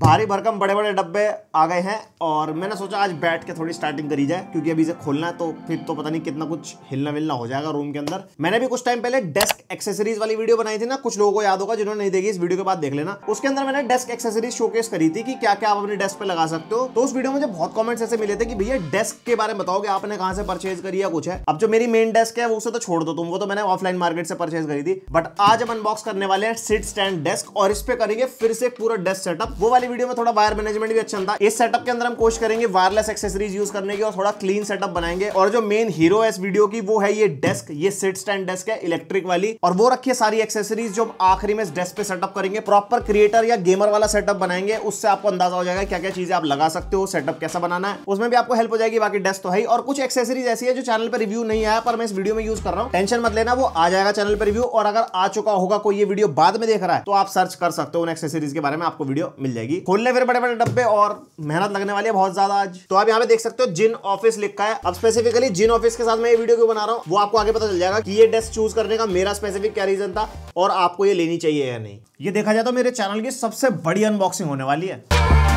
भारी भरकम बड़े बड़े डब्बे आ गए हैं और मैंने सोचा आज बैठ के थोड़ी स्टार्टिंग करी जाए क्योंकि अभी इसे खोलना है तो फिर तो पता नहीं कितना कुछ हिलना मिलना हो जाएगा रूम के अंदर मैंने भी कुछ टाइम पहले डेस्क एक्सेसरीज वाली वीडियो बनाई थी ना कुछ लोगों को याद होगा जिन्होंने नहीं देखी इस वीडियो के बाद देख लेना उसके अंदर मैंने डेस्क एक्सेसरीज शोकेस करी थी कि क्या क्या आप अपने डेस्क पर लगा सकते हो तो उस वीडियो में मुझे बहुत कॉमेंट्स ऐसे मिले थे कि भैया डेस्क के बारे में बताओ कि आपने कहा से परचेज करी है कुछ है अब जो मेरी मेन डेस्क है वो उसे तो छोड़ दो तुम वो तो मैंने ऑफलाइन मार्केट से परचेज करी थी बट आज हम अनबॉक्स करने वाले हैं सिट स्टैंड डेस्क और इस पर करेंगे फिर से पूरा डेस्क सेटअप वो वाली वाली वीडियो में थोड़ा वायर मैनेजमेंट भी अच्छा था इस सेटअप के अंदर हम कोशिश करेंगे वायरलेस एक्सेसरीज यूज करने की और थोड़ा क्लीन सेटअप बनाएंगे और जो मेन हीरो है इस वीडियो की वो है ये डेस्क ये सिट स्टैंड डेस्क है इलेक्ट्रिक वाली और वो रखिए सारी एक्सेसरीज जो आखिरी में इस डेस्क पे सेटअप करेंगे प्रॉपर क्रिएटर या गेमर वाला सेटअप बनाएंगे उससे आपको अंदाजा हो जाएगा क्या क्या चीजें आप लगा सकते हो सेटअप कैसा बनाना है उसमें भी आपको हेल्प हो जाएगी बाकी डेस्क तो है और कुछ एक्सेसरीज ऐसी है जो चैनल पर रिव्यू नहीं आया पर मैं इस वीडियो में यूज कर रहा हूँ टेंशन मत लेना वो आ जाएगा चैनल पर रिव्यू और अगर आ चुका होगा कोई ये वीडियो बाद में देख रहा है तो आप सर्च कर सकते हो उन एक्सेसरीज के बारे में आपको वीडियो मिल जाएगी होगी खोलने फिर बड़े बड़े डब्बे और मेहनत लगने वाली है बहुत ज्यादा आज तो आप यहाँ पे देख सकते हो जिन ऑफिस लिखा है अब स्पेसिफिकली जिन ऑफिस के साथ मैं ये वीडियो क्यों बना रहा हूँ वो आपको आगे पता चल जाएगा कि ये डेस्क चूज करने का मेरा स्पेसिफिक क्या रीजन था और आपको ये लेनी चाहिए या नहीं ये देखा जाए तो मेरे चैनल की सबसे बड़ी अनबॉक्सिंग होने वाली है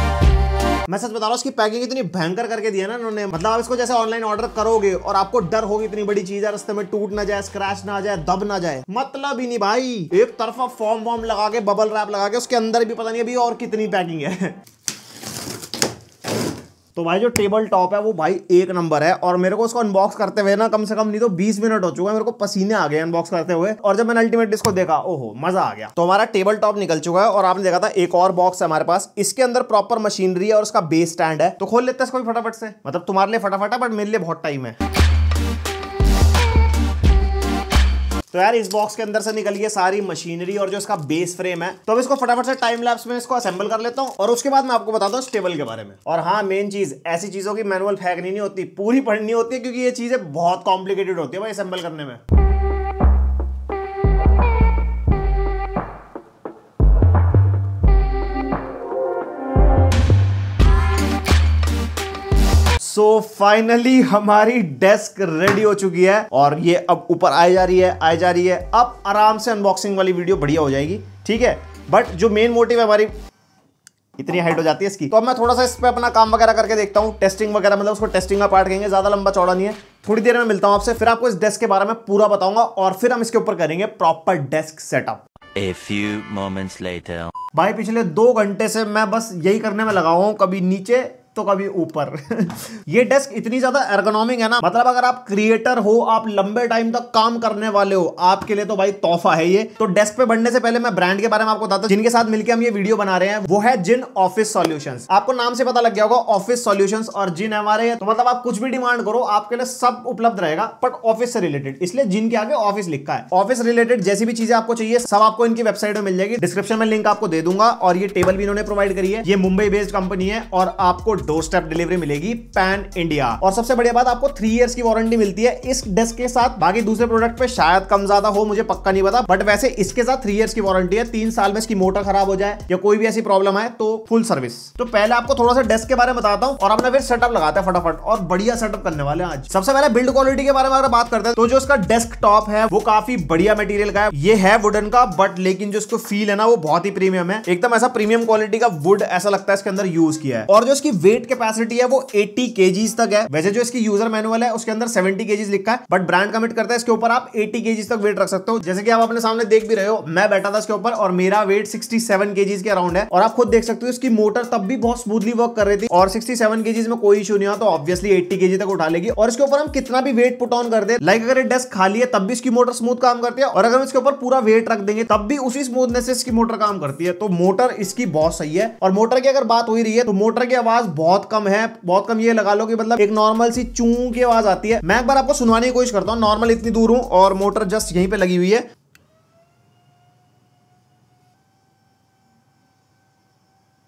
मैं सच बता रहा हूँ इसकी पैकिंग इतनी भयंकर करके दिया ना उन्होंने मतलब आप इसको जैसे ऑनलाइन ऑर्डर करोगे और आपको डर होगी इतनी बड़ी चीज है रस्ते में टूट ना जाए स्क्रैच ना जाए दब ना जाए मतलब ही नहीं भाई एक तरफा फॉर्म वॉर्म लगा के बबल रैप लगा के उसके अंदर भी पता नहीं अभी और कितनी पैकिंग है तो भाई जो टेबल टॉप है वो भाई एक नंबर है और मेरे को उसको अनबॉक्स करते हुए ना कम से कम नहीं तो 20 मिनट हो चुका है मेरे को पसीने आ गए अनबॉक्स करते हुए और जब मैंने अल्टीमेट इसको देखा ओहो मजा आ गया तो हमारा टेबल टॉप निकल चुका है और आपने देखा था एक और बॉक्स है हमारे पास इसके अंदर प्रॉपर मशीनरी है और उसका बेस स्टैंड है तो खोल लेते हैं इसको फटाफट से मतलब तुम्हारे लिए फटाफट है बट मेरे लिए बहुत टाइम है तो यार इस बॉक्स के अंदर से निकल गई सारी मशीनरी और जो इसका बेस फ्रेम है तो अब इसको फटाफट से टाइम लैप्स में इसको असेंबल कर लेता हूँ और उसके बाद मैं आपको बताता हूँ स्टेबल के बारे में और हाँ मेन चीज ऐसी चीजों की मैनुअल फेंकनी नहीं होती पूरी पढ़नी होती है क्योंकि ये चीजें बहुत कॉम्प्लिकेटेड होती है भाई असेंबल करने में फाइनली हमारी डेस्क रेडी हो चुकी है और ये अब ऊपर आई जा रही है आई जा रही है अब आराम से अनबॉक्सिंग वाली वीडियो बढ़िया हो जाएगी ठीक है बट जो मेन मोटिव है हमारी इतनी हाइट हो जाती है इसकी तो अब मैं थोड़ा सा इस पर अपना काम वगैरह करके देखता हूँ टेस्टिंग वगैरह मतलब उसको टेस्टिंग का पार्ट कहेंगे ज़्यादा लंबा चौड़ा नहीं है थोड़ी देर में मिलता हूँ आपसे फिर आपको इस डेस्क के बारे में पूरा बताऊंगा और फिर हम इसके ऊपर करेंगे proper desk setup A few moments later. भाई पिछले दो घंटे से मैं बस यही करने में लगा हुआ हूँ कभी नीचे तो कभी ऊपर ये डेस्क इतनी ज्यादा एर्गोनॉमिक है ना मतलब अगर आप क्रिएटर हो आप लंबे टाइम तक काम करने वाले हो आपके लिए तो भाई तोहफा है ये तो डेस्क पे बढ़ने से पहले मैं ब्रांड के बारे में आपको बताता हूँ जिनके साथ मिलकर हम ये वीडियो बना रहे हैं वो है जिन ऑफिस सोल्यूशन आपको नाम से पता लग गया होगा ऑफिस सोल्यूशन और जिन हमारे तो मतलब आप कुछ भी डिमांड करो आपके लिए सब उपलब्ध रहेगा बट ऑफिस से रिलेटेड इसलिए जिनके आगे ऑफिस लिखा है ऑफिस रिलेटेड जैसी भी चीजें आपको चाहिए सब आपको इनकी वेबसाइट में मिल जाएगी डिस्क्रिप्शन में लिंक आपको दे दूंगा और ये टेबल भी इन्होंने प्रोवाइड करी है ये मुंबई बेस्ड कंपनी है और आपको डोर स्टेप डिलीवरी मिलेगी पैन इंडिया और सबसे बढ़िया बात आपको थ्री ईयर की वारंटी मिलती है इस डेस्क के साथ बाकी दूसरे प्रोडक्ट पे शायद कम ज्यादा हो मुझे पक्का नहीं पता बट वैसे इसके साथ थ्री ईयर्स की वारंटी है तीन साल में इसकी मोटर खराब हो जाए या कोई भी ऐसी प्रॉब्लम है तो फुल सर्विस तो पहले आपको थोड़ा सा डेस्क के बारे में बताता हूँ और अपना फिर सेटअप लगाते हैं फटाफट और बढ़िया सेटअप करने वाले आज सबसे पहले बिल्ड क्वालिटी के बारे में अगर बात करते हैं तो जो इसका डेस्क टॉप है वो काफी बढ़िया मटेरियल का है ये है वुडन का बट लेकिन जो इसको फील है ना वो बहुत ही प्रीमियम है एकदम ऐसा प्रीमियम क्वालिटी का वुड ऐसा लगता है इसके अंदर यूज किया है और जो इसकी वे वेट कैपेसिटी है वो 80 के तक है वैसे जो इसकी यूजर मैनुअल है उसके अंदर 70 के लिखा है बट ब्रांड कमिट करता है इसके ऊपर आप 80 के तक वेट रख सकते हो जैसे कि आप अपने सामने देख भी रहे हो मैं बैठा था इसके ऊपर और मेरा वेट 67 सेवन के अराउंड है और आप खुद देख सकते हो इसकी मोटर तब भी बहुत स्मूथली वर्क कर रही थी और 67 केजीज में कोई इशू नहीं हुआ तो ऑब्वियसली एट्टी के तक उठा लेगी और इसके ऊपर हम कितना भी वेट पुट ऑन कर दे लाइक अगर डेस्क खाली है तब भी इसकी मोटर स्मूथ काम करती है और अगर इसके ऊपर पूरा वेट रख देंगे तब भी उसी स्मूथनेस से इसकी मोटर काम करती है तो मोटर इसकी बहुत सही है और मोटर की अगर बात हो रही है तो मोटर की आवाज बहुत कम है बहुत कम ये लगा लो कि मतलब एक नॉर्मल सी चू की आवाज आती है मैं एक बार आपको सुनवाने की कोशिश करता हूँ नॉर्मल इतनी दूर हूँ और मोटर जस्ट यहीं पे लगी हुई है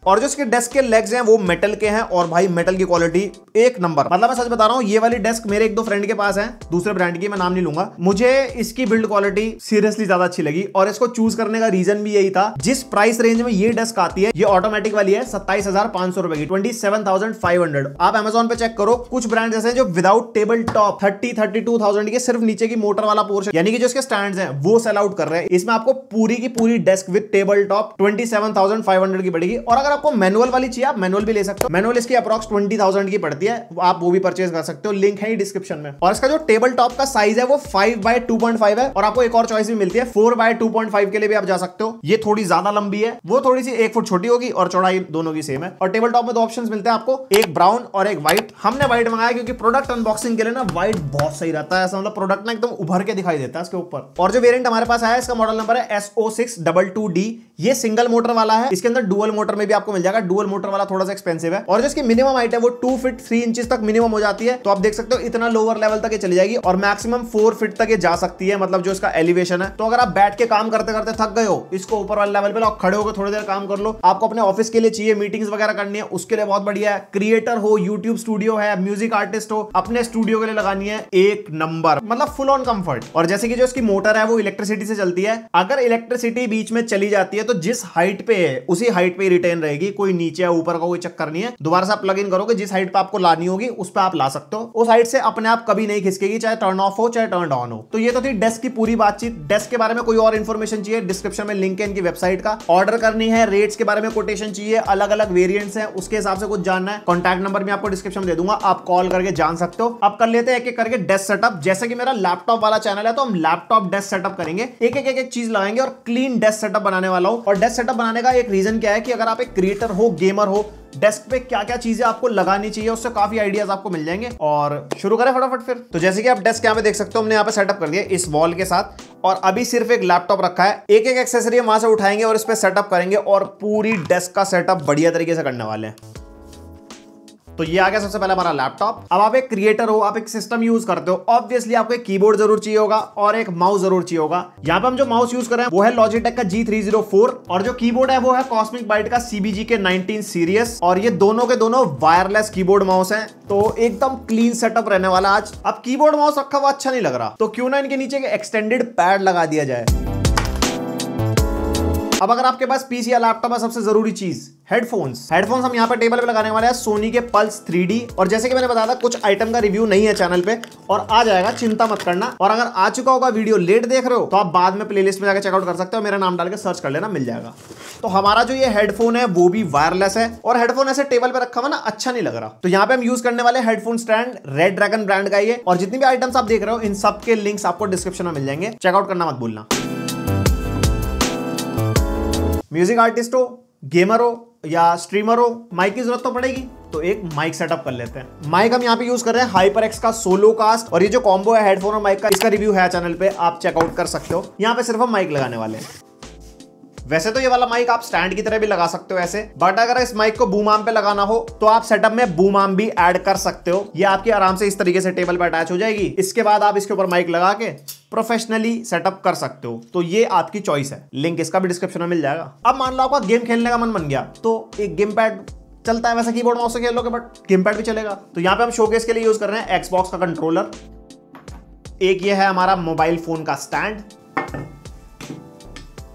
और जो इसके डेस्क के लेग्स हैं वो मेटल के हैं और भाई मेटल की क्वालिटी एक नंबर मतलब मैं सच बता रहा हूँ ये वाली डेस्क मेरे एक दो फ्रेंड के पास है दूसरे ब्रांड की मैं नाम नहीं लूंगा मुझे इसकी बिल्ड क्वालिटी सीरियसली ज्यादा अच्छी लगी और इसको चूज करने का रीजन भी यही था जिस प्राइस रेंज में ये डेस्क आती है ये ऑटोमेटिक वाली है सत्ताईस हजार पांच सौ रुपए की twenty seven thousand five hundred आप एमेजोन पे चेक करो कुछ ब्रांड ऐसे जो without table top thirty thirty two thousand के सिर्फ नीचे की मोटर वाला पोर्शन यानी कि जो इसके स्टैंड है वो सेल आउट कर रहे हैं इसमें आपको पूरी की पूरी desk with table top twenty seven thousand five hundred की पड़ेगी और अगर आपको मैनुअल वाली चाहिए आप मैनुअल भी ले सकते हो मैनुअल इसकी अप्रॉक्स ट्वेंटी थाउजेंड की पड़ती है आप वो भी परचेज कर सकते हो लिंक है डिस्क्रिप्शन में और इसका जो टेबल टॉप का साइज है वो five by two point five है और आपको एक और चॉइस भी मिलती है four by two point five के लिए भी आप जा सकते हो ये थोड़ी ज्यादा लंबी है वो थोड़ी सी एक फुट छोटी होगी और चौड़ाई दोनों की सेम है और टेबल टॉप में दो ऑप्शन मिलते हैं आपको एक ब्राउन और एक व्हाइट हमने व्हाइट मंगाया क्योंकि प्रोडक्ट अनबॉक्सिंग के लिए ना व्हाइट बहुत सही रहता है ऐसा मतलब प्रोडक्ट ना एकदम उभर के दिखाई देता है इसके ऊपर और जो वेरियंट हमारे पास आया इसका मॉडल नंबर है SO six double two D ये सिंगल मोटर वाला है इसके अंदर डुअल मोटर में भी आप आपको मिल जाएगा डुअल मोटर वाला थोड़ा सा एक्सपेंसिव है और जो इसकी मिनिमम हाइट है वो टू फिट थ्री इंचज तक मिनिमम हो जाती है तो आप देख सकते हो इतना लोअर लेवल तक ये चली जाएगी और मैक्सिमम फोर फिट तक ये जा सकती है मतलब जो इसका एलिवेशन है तो अगर आप बैठ के काम करते करते थक गए हो इसको ऊपर वाले लेवल पे लाओ खड़े होकर थोड़ी देर काम कर लो आपको अपने ऑफिस के लिए चाहिए मीटिंग्स वगैरह करनी है उसके लिए बहुत बढ़िया है क्रिएटर हो यूट्यूब स्टूडियो है म्यूजिक आर्टिस्ट हो अपने स्टूडियो के लिए लगानी है एक नंबर मतलब फुल ऑन कंफर्ट और जैसे कि जो इसकी मोटर है वो इलेक्ट्रिसिटी से चलती है अगर इलेक्ट्रिसिटी बीच में चली जाती है तो जिस हाइट पे है उसी हाइट पे रिटेन रहे रहेगी कोई नीचे या ऊपर का कोई चक्कर नहीं है दोबारा से आप प्लग करोगे जिस साइड पर आपको लानी होगी उस पर आप ला सकते हो उस साइड से अपने आप कभी नहीं खिसकेगी चाहे टर्न ऑफ हो चाहे टर्न ऑन हो तो ये तो थी डेस्क की पूरी बातचीत डेस्क के बारे में कोई और इन्फॉर्मेशन चाहिए डिस्क्रिप्शन में लिंक है इनकी वेबसाइट का ऑर्डर करनी है रेट्स के बारे में कोटेशन चाहिए अलग अलग वेरियंट्स है उसके हिसाब से कुछ जानना है कॉन्टैक्ट नंबर भी आपको डिस्क्रिप्शन में दे दूंगा आप कॉल करके जान सकते हो आप कर लेते हैं एक करके डेस्क सेटअप जैसे कि मेरा लैपटॉप वाला चैनल है तो हम लैपटॉप डेस्क सेटअप करेंगे एक एक एक, एक चीज लगाएंगे और क्लीन डेस्क सेटअप बनाने वाला हूँ और डेस्क सेटअप बनाने का एक रीजन क्या है कि अगर आप एक क्रिएटर हो गेमर हो डेस्क पे क्या क्या चीजें आपको लगानी चाहिए उससे काफी आइडियाज आपको मिल जाएंगे और शुरू करें फटाफट फिर तो जैसे कि आप डेस्क यहाँ पे देख सकते हो हमने यहाँ पे सेटअप कर दिया इस वॉल के साथ और अभी सिर्फ एक लैपटॉप रखा है एक एक एक्सेसरी वहां से उठाएंगे और इस पर सेटअप करेंगे और पूरी डेस्क का सेटअप बढ़िया तरीके से करने वाले हैं तो ये आ गया सबसे पहले हमारा लैपटॉप अब आप एक क्रिएटर हो आप एक सिस्टम यूज करते हो ऑब्वियसली आपको एक कीबोर्ड जरूर चाहिए होगा और एक माउस जरूर चाहिए होगा यहाँ पे हम जो माउस यूज कर रहे हैं वो है लॉजिटेक का G304 और जो कीबोर्ड है वो है कॉस्मिक बाइट का सीबीजी के 19 सीरियस और ये दोनों के दोनों वायरलेस कीबोर्ड माउस है तो एकदम क्लीन सेटअप रहने वाला आज अब कीबोर्ड माउस रखा हुआ अच्छा नहीं लग रहा तो क्यों ना इनके नीचे एक्सटेंडेड पैड लगा दिया जाए अब अगर आपके पास पीसी या लैपटॉप है सबसे जरूरी चीज हेडफोन्स हेडफोन्स हम यहाँ पर टेबल पे लगाने वाले हैं सोनी के पल्स 3D और जैसे कि मैंने बताया था कुछ आइटम का रिव्यू नहीं है चैनल पे और आ जाएगा चिंता मत करना और अगर आ चुका होगा वीडियो लेट देख रहे हो तो आप बाद में प्लेलिस्ट में जाकर चेकआउट कर सकते हो मेरा नाम डाल के सर्च कर लेना मिल जाएगा तो हमारा जो ये हेडफोन है वो भी वायरलेस है और हेडफोन ऐसे टेबल पर रखा हुआ ना अच्छा नहीं लग रहा तो यहाँ पे हम यूज करने वाले headphone stand red dragon brand का ये और जितनी भी आइटम्स आप देख रहे हो इन सबके लिंक्स आपको डिस्क्रिप्शन में मिल जाएंगे चेकआउट करना मत भूलना म्यूजिक आर्टिस्ट हो गेमर हो या स्ट्रीमर हो माइक की जरूरत तो पड़ेगी तो एक माइक सेटअप कर लेते हैं माइक हम यहाँ पे यूज कर रहे हैं हाइपर एक्स का सोलो कास्ट और ये जो कॉम्बो है हेडफोन और माइक का इसका रिव्यू है चैनल पे आप चेकआउट कर सकते हो यहाँ पे सिर्फ हम माइक लगाने वाले हैं वैसे तो ये वाला माइक आप स्टैंड की तरह भी लगा सकते हो ऐसे बट अगर इस माइक को बूम आर्म पे लगाना हो तो आप सेटअप में बूम आर्म भी ऐड कर सकते हो ये आपकी आराम से इस तरीके से टेबल पर अटैच हो जाएगी इसके बाद आप इसके ऊपर माइक लगा के प्रोफेशनली सेटअप कर सकते हो तो ये आपकी चॉइस है लिंक इसका भी डिस्क्रिप्शन में मिल जाएगा अब मान लो आपका गेम खेलने का मन बन गया तो एक गेम पैड चलता है वैसे कीबोर्ड माउस से खेल लोगे बट गेम पैड भी चलेगा तो यहाँ पे हम शोकेस के लिए यूज कर रहे हैं एक्सबॉक्स का कंट्रोलर एक ये है हमारा मोबाइल फोन का स्टैंड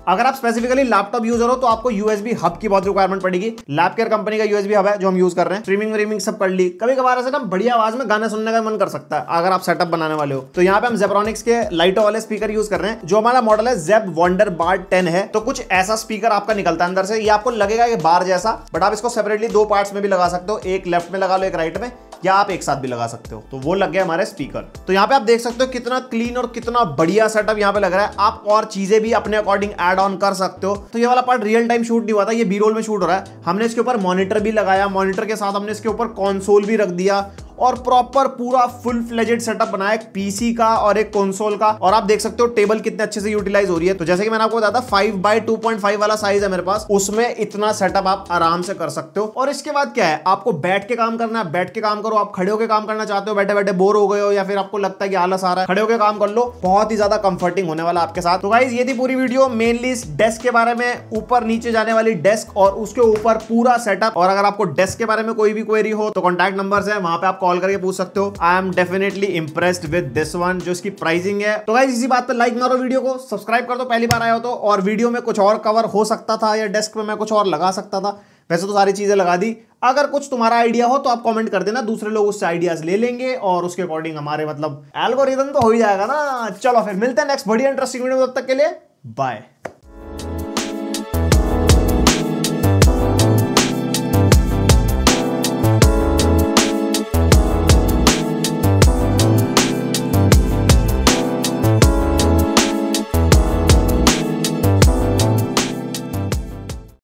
अगर आप स्पेसिफिकली लैपटॉप यूजर हो तो आपको यूएसबी हब की बहुत रिक्वायरमेंट पड़ेगी लैपकेयर कंपनी का यूएसबी हब है जो हम यूज कर रहे हैं स्ट्रीमिंग व्रीमिंग सब कर ली कभी कभार ऐसे ना बढ़िया आवाज में गाने सुनने का मन कर सकता है अगर आप सेटअप बनाने वाले हो तो यहाँ पे हम जेप्रॉनिक्स के लाइटो वाले स्पीकर यूज कर रहे हैं जो हमारा मॉडल है जेब वॉन्डर बार टेन है तो कुछ ऐसा स्पीकर आपका निकलता है अंदर से ये आपको लगेगा ये बार जैसा बट आप इसको सेपरेटली दो पार्ट में भी लगा सकते हो एक लेफ्ट में लगा लो एक राइट में या आप एक साथ भी लगा सकते हो तो वो लग गया हमारे स्पीकर तो यहाँ पे आप देख सकते हो कितना क्लीन और कितना बढ़िया सेटअप यहाँ पे लग रहा है आप और चीजें भी अपने अकॉर्डिंग एड ऑन कर सकते हो तो ये वाला पार्ट रियल टाइम शूट नहीं हुआ था ये बी रोल में शूट हो रहा है हमने इसके ऊपर मॉनिटर भी लगाया मॉनिटर के साथ हमने इसके ऊपर कॉन्सोल भी रख दिया और प्रॉपर पूरा फुल फ्लेजेड सेटअप बनाया एक पीसी का और एक कंसोल का और आप देख सकते हो टेबल कितने अच्छे से यूटिलाइज हो रही है तो जैसे कि मैंने आपको बताया था five by two point five वाला साइज है मेरे पास उसमें इतना सेटअप आप आराम से कर सकते हो और इसके बाद क्या है आपको बैठ के काम करना है बैठ के काम करो आप खड़े होकर काम करना चाहते हो बैठे बैठे बोर हो गए हो या फिर आपको लगता है कि आलस आ रहा है खड़े होकर काम कर लो बहुत ही ज्यादा कंफर्टिंग होने वाला आपके साथ तो गाइज ये थी पूरी वीडियो मेनली इस डेस्क के बारे में ऊपर नीचे जाने वाली डेस्क और उसके ऊपर पूरा सेटअप और अगर आपको डेस्क के बारे में कोई भी क्वेरी हो तो कॉन्टैक्ट नंबर है वहां पे आपको कॉल करके पूछ सकते हो I am definitely impressed with this one जो इसकी प्राइसिंग है तो गाइज इसी बात पर लाइक मारो वीडियो को सब्सक्राइब कर दो पहली बार आया हो तो और वीडियो में कुछ और कवर हो सकता था या डेस्क पे मैं कुछ और लगा सकता था वैसे तो सारी चीज़ें लगा दी अगर कुछ तुम्हारा आइडिया हो तो आप कमेंट कर देना दूसरे लोग उससे आइडियाज ले लेंगे और उसके अकॉर्डिंग हमारे मतलब एल्गोरिदम तो हो ही जाएगा ना चलो फिर मिलते हैं नेक्स्ट बड़ी इंटरेस्टिंग वीडियो तब तक के लिए बाय